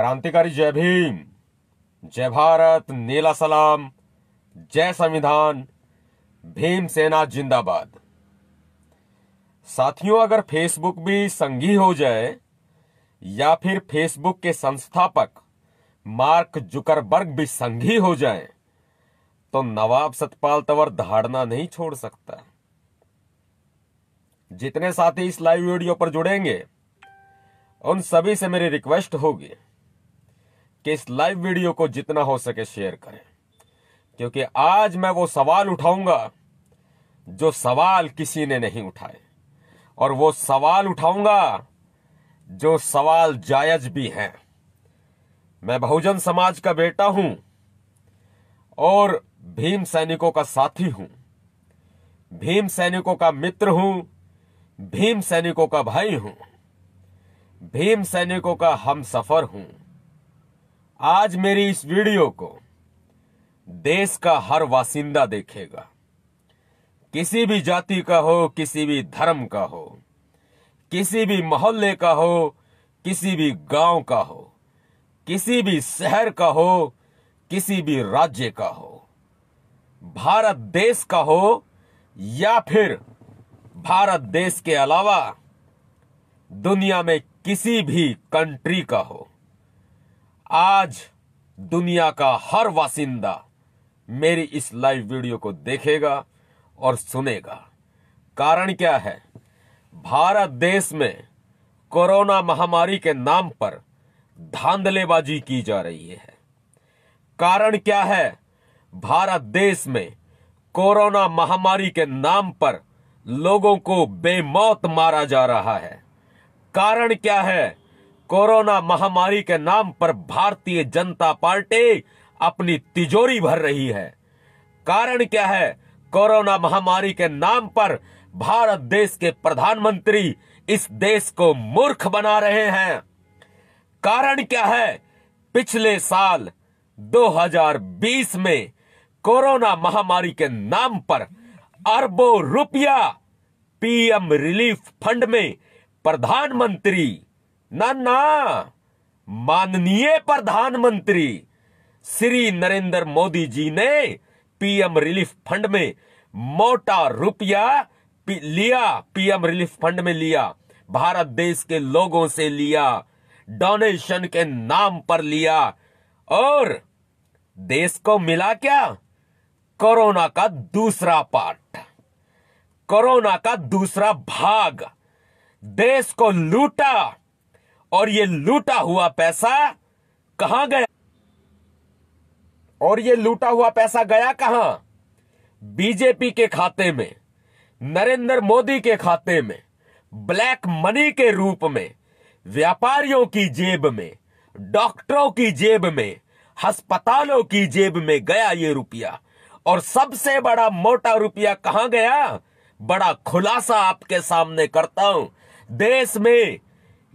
क्रांतिकारी जय भीम जय भारत नीला सलाम जय संविधान भीम सेना जिंदाबाद साथियों अगर फेसबुक भी संघी हो जाए या फिर फेसबुक के संस्थापक मार्क जुकरबर्ग भी संघी हो जाए तो नवाब सतपाल तवर धारणा नहीं छोड़ सकता जितने साथी इस लाइव वीडियो पर जुड़ेंगे उन सभी से मेरी रिक्वेस्ट होगी कि इस लाइव वीडियो को जितना हो सके शेयर करें क्योंकि आज मैं वो सवाल उठाऊंगा जो सवाल किसी ने नहीं उठाए और वो सवाल उठाऊंगा जो सवाल जायज भी हैं मैं बहुजन समाज का बेटा हूं और भीम सैनिकों का साथी हूं भीम सैनिकों का मित्र हूं भीम सैनिकों का भाई हूं भीम सैनिकों का हम सफर हूं आज मेरी इस वीडियो को देश का हर वासिंदा देखेगा किसी भी जाति का हो किसी भी धर्म का हो किसी भी मोहल्ले का हो किसी भी गांव का हो किसी भी शहर का हो किसी भी राज्य का हो भारत देश का हो या फिर भारत देश के अलावा दुनिया में किसी भी कंट्री का हो आज दुनिया का हर वासिंदा मेरी इस लाइव वीडियो को देखेगा और सुनेगा कारण क्या है भारत देश में कोरोना महामारी के नाम पर धांधलेबाजी की जा रही है कारण क्या है भारत देश में कोरोना महामारी के नाम पर लोगों को बेमौत मारा जा रहा है कारण क्या है कोरोना महामारी के नाम पर भारतीय जनता पार्टी अपनी तिजोरी भर रही है कारण क्या है कोरोना महामारी के नाम पर भारत देश के प्रधानमंत्री इस देश को मूर्ख बना रहे हैं कारण क्या है पिछले साल 2020 में कोरोना महामारी के नाम पर अरबों रुपया पीएम रिलीफ फंड में प्रधानमंत्री ना ना माननीय प्रधानमंत्री श्री नरेंद्र मोदी जी ने पीएम रिलीफ फंड में मोटा रुपया पी, लिया पीएम रिलीफ फंड में लिया भारत देश के लोगों से लिया डोनेशन के नाम पर लिया और देश को मिला क्या कोरोना का दूसरा पार्ट कोरोना का दूसरा भाग देश को लूटा और ये लूटा हुआ पैसा कहां गया और ये लूटा हुआ पैसा गया कहां बीजेपी के खाते में नरेंद्र मोदी के खाते में ब्लैक मनी के रूप में व्यापारियों की जेब में डॉक्टरों की जेब में अस्पतालों की जेब में गया ये रुपया और सबसे बड़ा मोटा रुपया कहां गया बड़ा खुलासा आपके सामने करता हूं देश में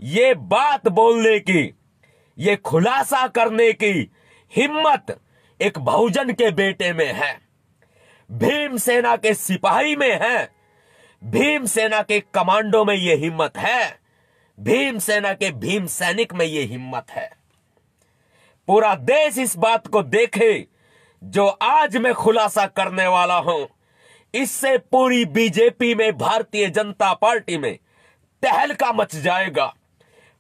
ये बात बोलने की ये खुलासा करने की हिम्मत एक बहुजन के बेटे में है भीम सेना के सिपाही में है भीम सेना के कमांडो में ये हिम्मत है भीम सेना के भीम सैनिक में ये हिम्मत है पूरा देश इस बात को देखे जो आज मैं खुलासा करने वाला हूं इससे पूरी बीजेपी में भारतीय जनता पार्टी में तहलका मच जाएगा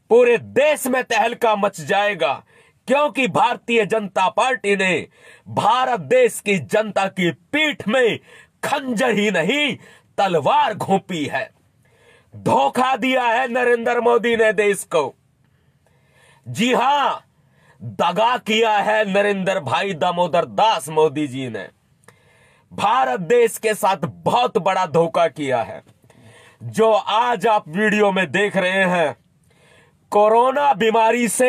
पूरे देश में तहलका मच जाएगा क्योंकि भारतीय जनता पार्टी ने भारत देश की जनता की पीठ में खंजर ही नहीं तलवार घोपी है धोखा दिया है नरेंद्र मोदी ने देश को जी हां दगा किया है नरेंद्र भाई दामोदर दास मोदी जी ने भारत देश के साथ बहुत बड़ा धोखा किया है जो आज आप वीडियो में देख रहे हैं कोरोना बीमारी से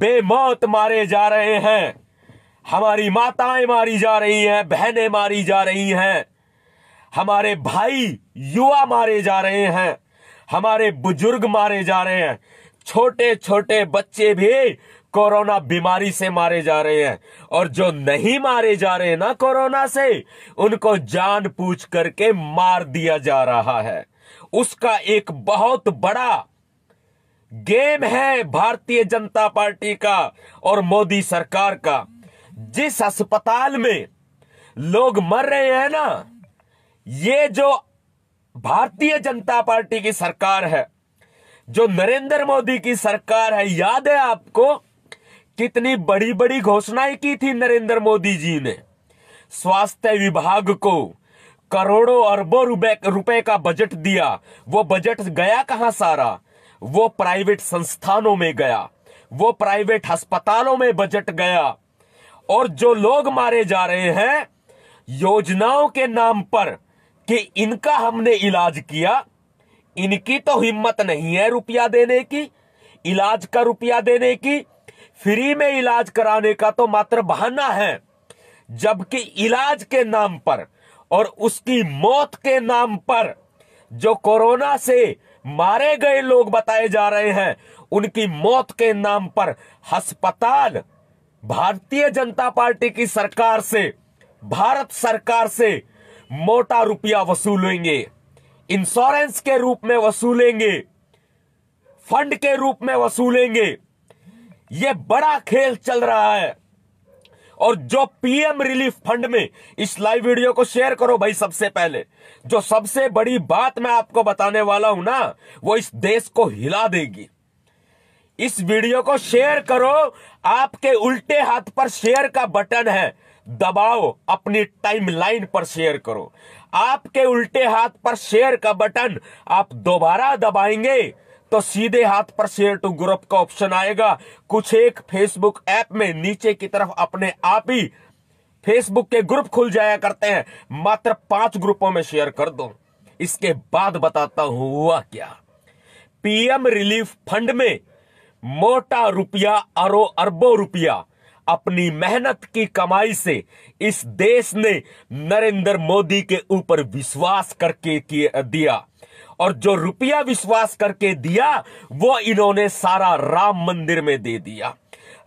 बेमौत मारे जा रहे हैं हमारी माताएं मारी जा रही हैं बहनें मारी जा रही हैं हमारे भाई युवा मारे जा रहे हैं हमारे बुजुर्ग मारे जा रहे हैं छोटे छोटे बच्चे भी कोरोना बीमारी से मारे जा रहे हैं और जो नहीं मारे जा रहे हैं ना कोरोना से उनको जान पूछ करके मार दिया जा रहा है उसका एक बहुत बड़ा गेम है भारतीय जनता पार्टी का और मोदी सरकार का जिस अस्पताल में लोग मर रहे हैं ना ये जो भारतीय जनता पार्टी की सरकार है जो नरेंद्र मोदी की सरकार है याद है आपको कितनी बड़ी बड़ी घोषणाएं की थी नरेंद्र मोदी जी ने स्वास्थ्य विभाग को करोड़ों अरबों रुपए का बजट दिया वो बजट गया कहां सारा वो प्राइवेट संस्थानों में गया वो प्राइवेट अस्पतालों में बजट गया और जो लोग मारे जा रहे हैं योजनाओं के नाम पर कि इनका हमने इलाज किया इनकी तो हिम्मत नहीं है रुपया देने की इलाज का रुपया देने की फ्री में इलाज कराने का तो मात्र बहाना है जबकि इलाज के नाम पर और उसकी मौत के नाम पर जो कोरोना से मारे गए लोग बताए जा रहे हैं उनकी मौत के नाम पर अस्पताल भारतीय जनता पार्टी की सरकार से भारत सरकार से मोटा रुपया वसूलेंगे इंश्योरेंस के रूप में वसूलेंगे फंड के रूप में वसूलेंगे ये बड़ा खेल चल रहा है और जो पीएम रिलीफ फंड में इस लाइव वीडियो को शेयर करो भाई सबसे पहले जो सबसे बड़ी बात मैं आपको बताने वाला हूं ना वो इस देश को हिला देगी इस वीडियो को शेयर करो आपके उल्टे हाथ पर शेयर का बटन है दबाओ अपनी टाइमलाइन पर शेयर करो आपके उल्टे हाथ पर शेयर का बटन आप दोबारा दबाएंगे तो सीधे हाथ पर शेयर टू ग्रुप का ऑप्शन आएगा कुछ एक फेसबुक ऐप में नीचे की तरफ अपने आप ही फेसबुक के ग्रुप खुल जाया करते हैं मात्र पांच ग्रुपों में शेयर कर दो इसके बाद बताता हूं हुआ क्या पीएम रिलीफ फंड में मोटा रुपया अरो अरबों रुपया अपनी मेहनत की कमाई से इस देश ने नरेंद्र मोदी के ऊपर विश्वास करके दिया और जो रुपया विश्वास करके दिया वो इन्होंने सारा राम मंदिर में दे दिया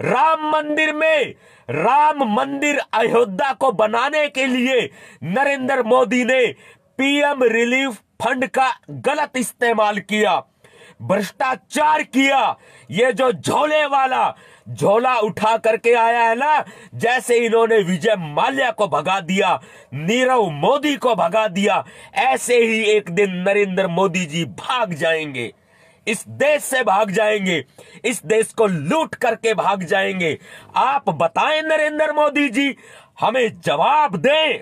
राम मंदिर में राम मंदिर अयोध्या को बनाने के लिए नरेंद्र मोदी ने पीएम रिलीफ फंड का गलत इस्तेमाल किया भ्रष्टाचार किया ये जो झोले वाला झोला उठा करके आया है ना जैसे इन्होंने विजय माल्या को भगा दिया नीरव मोदी को भगा दिया ऐसे ही एक दिन नरेंद्र मोदी जी भाग जाएंगे इस देश से भाग जाएंगे इस देश को लूट करके भाग जाएंगे आप बताएं नरेंद्र मोदी जी हमें जवाब दें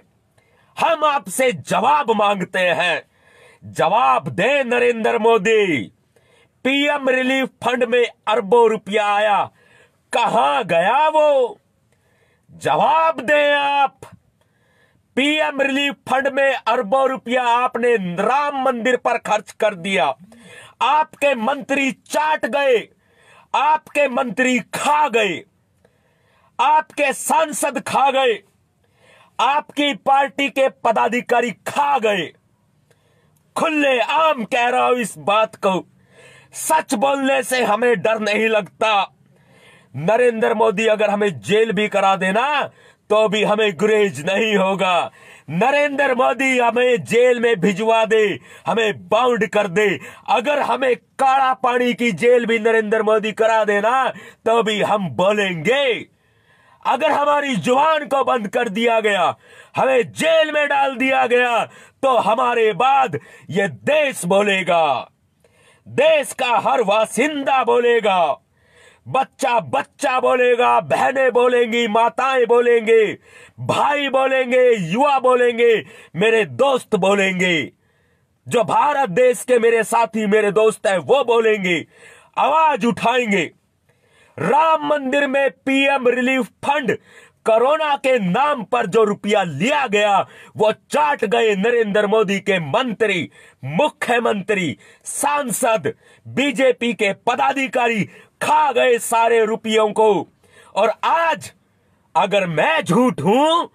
हम आपसे जवाब मांगते हैं जवाब दें Narendra Modi PM relief fund में अरबों रुपया आया कहा गया वो जवाब दें आप पीएम रिलीफ फंड में अरबों रुपया आपने राम मंदिर पर खर्च कर दिया आपके मंत्री चाट गए आपके मंत्री खा गए आपके सांसद खा गए आपकी पार्टी के पदाधिकारी खा गए खुले आम कह रहा हूं इस बात को सच बोलने से हमें डर नहीं लगता नरेंद्र मोदी अगर हमें जेल भी करा देना तो भी हमें गुरेज नहीं होगा नरेंद्र मोदी हमें जेल में भिजवा दे हमें बाउंड कर दे अगर हमें काला पानी की जेल भी नरेंद्र मोदी करा देना तो भी हम बोलेंगे अगर हमारी जुबान को बंद कर दिया गया हमें जेल में डाल दिया गया तो हमारे बाद ये देश बोलेगा देश का हर वासिंदा बोलेगा बच्चा बच्चा बोलेगा बहने बोलेंगी माताएं बोलेंगे भाई बोलेंगे युवा बोलेंगे मेरे दोस्त बोलेंगे जो भारत देश के मेरे साथी मेरे दोस्त हैं वो बोलेंगे आवाज उठाएंगे राम मंदिर में पीएम रिलीफ फंड कोरोना के नाम पर जो रुपया लिया गया वो चाट गए नरेंद्र मोदी के मंत्री मुख्यमंत्री सांसद बीजेपी के पदाधिकारी खा गए सारे रुपयों को और आज अगर मैं झूठ हूं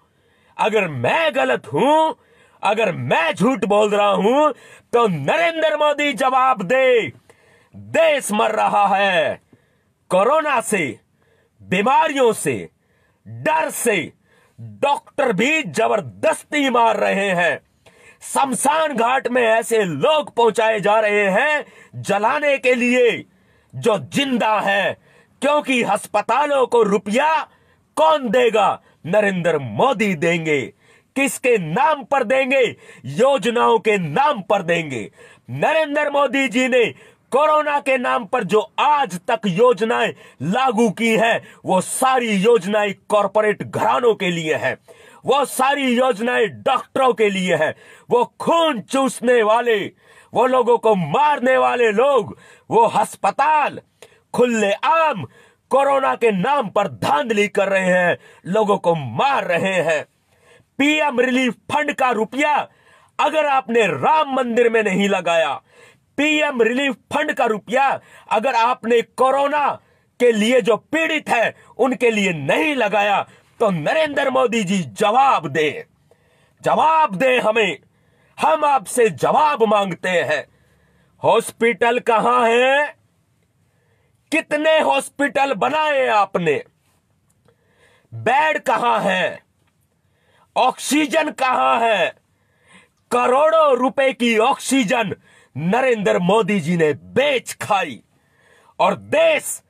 अगर मैं गलत हूं अगर मैं झूठ बोल रहा हूं तो नरेंद्र मोदी जवाब दे देश मर रहा है कोरोना से बीमारियों से डर से डॉक्टर भी जबरदस्ती मार रहे हैं शमशान घाट में ऐसे लोग पहुंचाए जा रहे हैं जलाने के लिए जो जिंदा है क्योंकि अस्पतालों को रुपया कौन देगा नरेंद्र मोदी देंगे किसके नाम पर देंगे योजनाओं के नाम पर देंगे नरेंद्र मोदी जी ने कोरोना के नाम पर जो आज तक योजनाएं लागू की हैं वो सारी योजनाएं कॉरपोरेट घरानों के लिए हैं वो सारी योजनाएं डॉक्टरों के लिए है वो खून चूसने वाले वो लोगों को मारने वाले लोग वो अस्पताल खुले आम कोरोना के नाम पर धांधली कर रहे हैं लोगों को मार रहे हैं पीएम रिलीफ फंड का रुपया अगर आपने राम मंदिर में नहीं लगाया पीएम रिलीफ फंड का रुपया अगर आपने कोरोना के लिए जो पीड़ित है उनके लिए नहीं लगाया तो नरेंद्र मोदी जी जवाब दे जवाब दे हमें हम आपसे जवाब मांगते हैं हॉस्पिटल कहाँ है कितने हॉस्पिटल बनाए आपने बेड कहां है ऑक्सीजन कहां है करोड़ों रुपए की ऑक्सीजन नरेंद्र मोदी जी ने बेच खाई और देश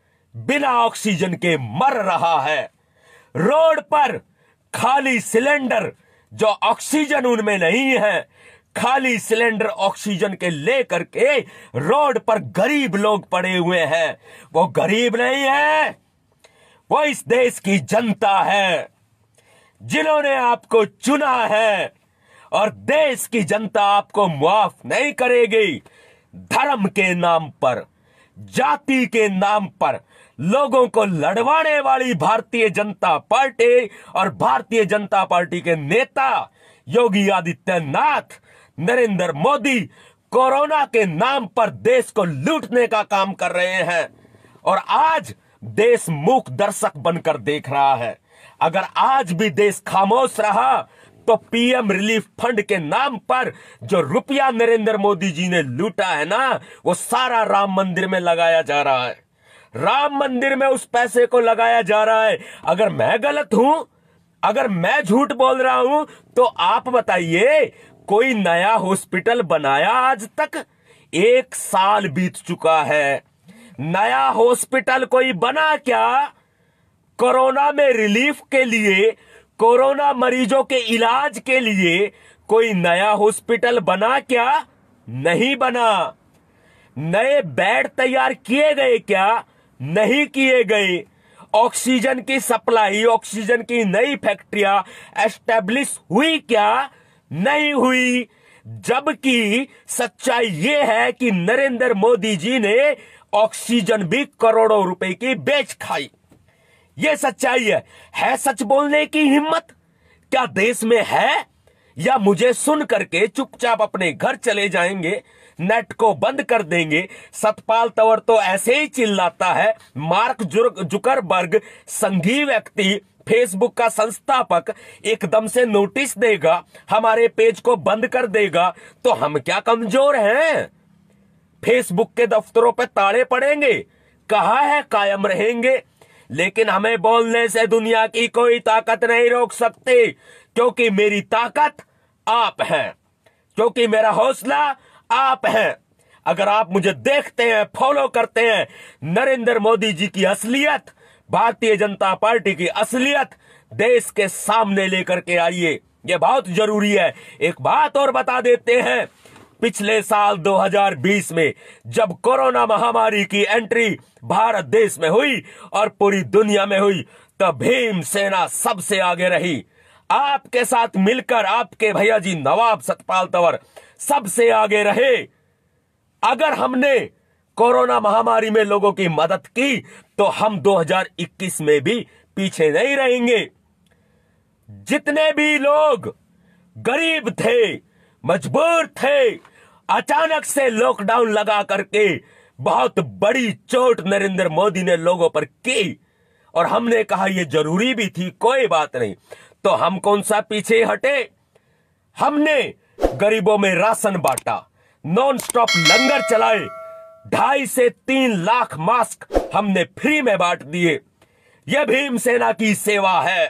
बिना ऑक्सीजन के मर रहा है रोड पर खाली सिलेंडर जो ऑक्सीजन उनमें नहीं है खाली सिलेंडर ऑक्सीजन के लेकर के रोड पर गरीब लोग पड़े हुए हैं वो गरीब नहीं है वो इस देश की जनता है जिन्होंने आपको चुना है और देश की जनता आपको मुआफ नहीं करेगी धर्म के नाम पर जाति के नाम पर लोगों को लड़वाने वाली भारतीय जनता पार्टी और भारतीय जनता पार्टी के नेता योगी आदित्यनाथ नरेंद्र मोदी कोरोना के नाम पर देश को लूटने का काम कर रहे हैं और आज देश मूक दर्शक बनकर देख रहा है अगर आज भी देश खामोश रहा तो पीएम रिलीफ फंड के नाम पर जो रुपया नरेंद्र मोदी जी ने लूटा है ना वो सारा राम मंदिर में लगाया जा रहा है राम मंदिर में उस पैसे को लगाया जा रहा है अगर मैं गलत हूं अगर मैं झूठ बोल रहा हूं तो आप बताइए कोई नया हॉस्पिटल बनाया आज तक एक साल बीत चुका है नया हॉस्पिटल कोई बना क्या कोरोना में रिलीफ के लिए कोरोना मरीजों के इलाज के लिए कोई नया हॉस्पिटल बना क्या नहीं बना नए बेड तैयार किए गए क्या नहीं किए गए ऑक्सीजन की सप्लाई ऑक्सीजन की नई फैक्ट्रिया एस्टेब्लिश हुई क्या नहीं हुई जबकि सच्चाई ये है कि नरेंद्र मोदी जी ने ऑक्सीजन भी करोड़ों रुपए की बेच खाई ये सच्चाई है है सच बोलने की हिम्मत क्या देश में है या मुझे सुन करके चुपचाप अपने घर चले जाएंगे नेट को बंद कर देंगे सतपाल तवर तो ऐसे ही चिल्लाता है मार्क जुकरबर्ग संघी व्यक्ति फेसबुक का संस्थापक एकदम से नोटिस देगा हमारे पेज को बंद कर देगा तो हम क्या कमजोर हैं फेसबुक के दफ्तरों पर ताड़े पड़ेंगे कहा है कायम रहेंगे लेकिन हमें बोलने से दुनिया की कोई ताकत नहीं रोक सकते क्योंकि मेरी ताकत आप हैं क्योंकि मेरा हौसला आप हैं अगर आप मुझे देखते हैं फॉलो करते हैं नरेंद्र मोदी जी की असलियत भारतीय जनता पार्टी की असलियत देश के सामने लेकर के आइए ये बहुत जरूरी है एक बात और बता देते हैं पिछले साल 2020 में जब कोरोना महामारी की एंट्री भारत देश में हुई और पूरी दुनिया में हुई तब भीम सेना सबसे आगे रही आपके साथ मिलकर आपके भैया जी नवाब सतपाल तवर सबसे आगे रहे अगर हमने कोरोना महामारी में लोगों की मदद की तो हम 2021 में भी पीछे नहीं रहेंगे जितने भी लोग गरीब थे मजबूर थे अचानक से लॉकडाउन लगा करके बहुत बड़ी चोट नरेंद्र मोदी ने लोगों पर की और हमने कहा यह जरूरी भी थी कोई बात नहीं तो हम कौन सा पीछे हटे हमने गरीबों में राशन बांटा नॉन स्टॉप लंगर चलाए ढाई से तीन लाख मास्क हमने फ्री में बांट दिए यह भीम सेना की सेवा है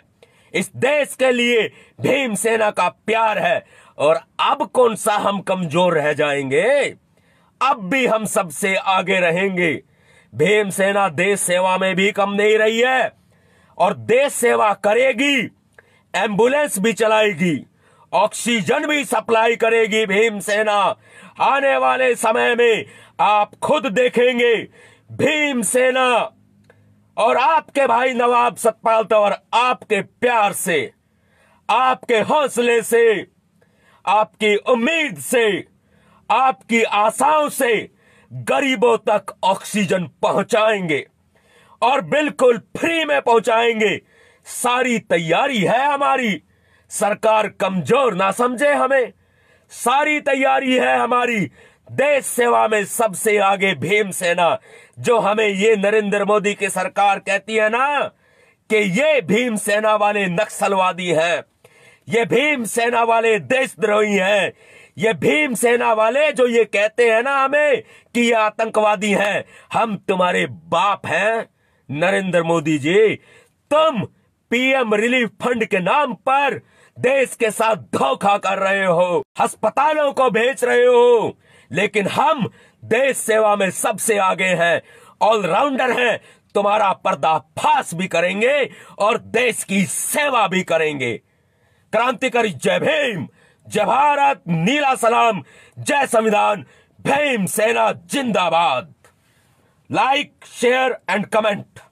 इस देश के लिए भीम सेना का प्यार है और अब कौन सा हम कमजोर रह जाएंगे अब भी हम सबसे आगे रहेंगे भीम सेना देश सेवा में भी कम नहीं रही है और देश सेवा करेगी एम्बुलेंस भी चलाएगी ऑक्सीजन भी सप्लाई करेगी भीम सेना आने वाले समय में आप खुद देखेंगे भीम सेना और आपके भाई नवाब सतपाल तंवर आपके प्यार से आपके हौसले से आपकी उम्मीद से आपकी आशाओं से गरीबों तक ऑक्सीजन पहुंचाएंगे और बिल्कुल फ्री में पहुंचाएंगे सारी तैयारी है हमारी सरकार कमजोर ना समझे हमें सारी तैयारी है हमारी देश सेवा में सबसे आगे भीम सेना जो हमें ये नरेंद्र मोदी की सरकार कहती है ना कि ये भीम सेना वाले नक्सलवादी है ये भीम सेना वाले देशद्रोही हैं ये भीम सेना वाले जो ये कहते हैं ना हमें कि ये आतंकवादी हैं हम तुम्हारे बाप हैं नरेंद्र मोदी जी तुम पीएम रिलीफ फंड के नाम पर देश के साथ धोखा कर रहे हो अस्पतालों को बेच रहे हो लेकिन हम देश सेवा में सबसे आगे हैं ऑलराउंडर हैं तुम्हारा पर्दाफाश भी करेंगे और देश की सेवा भी करेंगे क्रांतिकारी जय भीम जय भारत नीला सलाम जय संविधान भीम सेना जिंदाबाद लाइक शेयर एंड कमेंट